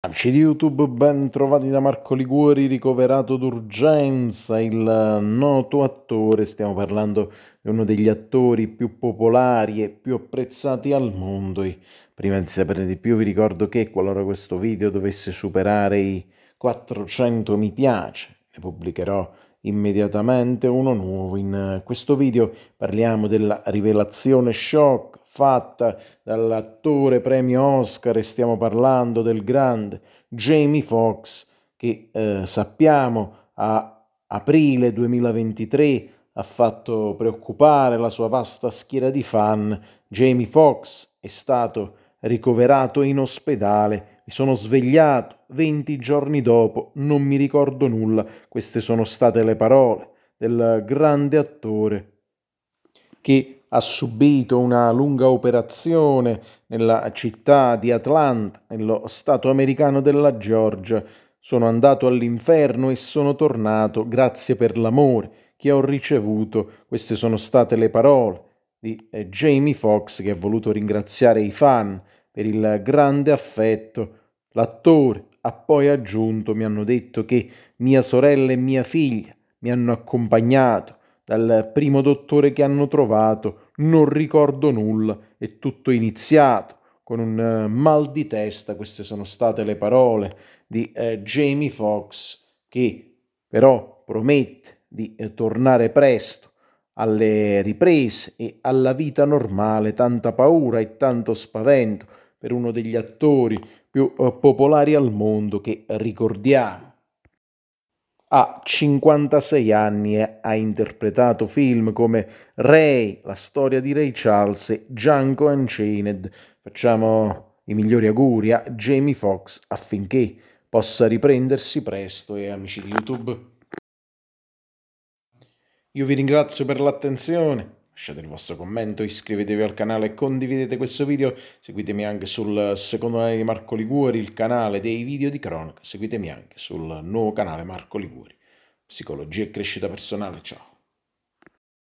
Amici di YouTube, ben trovati da Marco Liguori, ricoverato d'urgenza, il noto attore, stiamo parlando di uno degli attori più popolari e più apprezzati al mondo. E prima di sapere di più vi ricordo che qualora questo video dovesse superare i 400 mi piace, ne pubblicherò immediatamente uno nuovo. In questo video parliamo della rivelazione shock fatta dall'attore premio Oscar e stiamo parlando del grande Jamie Foxx che eh, sappiamo a aprile 2023 ha fatto preoccupare la sua vasta schiera di fan. Jamie Foxx è stato ricoverato in ospedale. Mi sono svegliato 20 giorni dopo, non mi ricordo nulla. Queste sono state le parole del grande attore che ha subito una lunga operazione nella città di Atlanta, nello stato americano della Georgia. Sono andato all'inferno e sono tornato grazie per l'amore che ho ricevuto. Queste sono state le parole di eh, Jamie Foxx che ha voluto ringraziare i fan per il grande affetto. L'attore ha poi aggiunto, mi hanno detto che mia sorella e mia figlia mi hanno accompagnato dal primo dottore che hanno trovato non ricordo nulla, è tutto iniziato con un eh, mal di testa, queste sono state le parole di eh, Jamie Foxx che però promette di eh, tornare presto alle riprese e alla vita normale, tanta paura e tanto spavento per uno degli attori più eh, popolari al mondo che ricordiamo. A 56 anni e ha interpretato film come Ray, la storia di Ray Charles, e Django Unchained. Facciamo i migliori auguri a Jamie Foxx affinché possa riprendersi presto e amici di YouTube. Io vi ringrazio per l'attenzione. Lasciate il vostro commento, iscrivetevi al canale, e condividete questo video, seguitemi anche sul secondo canale di Marco Liguori, il canale dei video di cronaca, seguitemi anche sul nuovo canale Marco Liguori. Psicologia e crescita personale, ciao!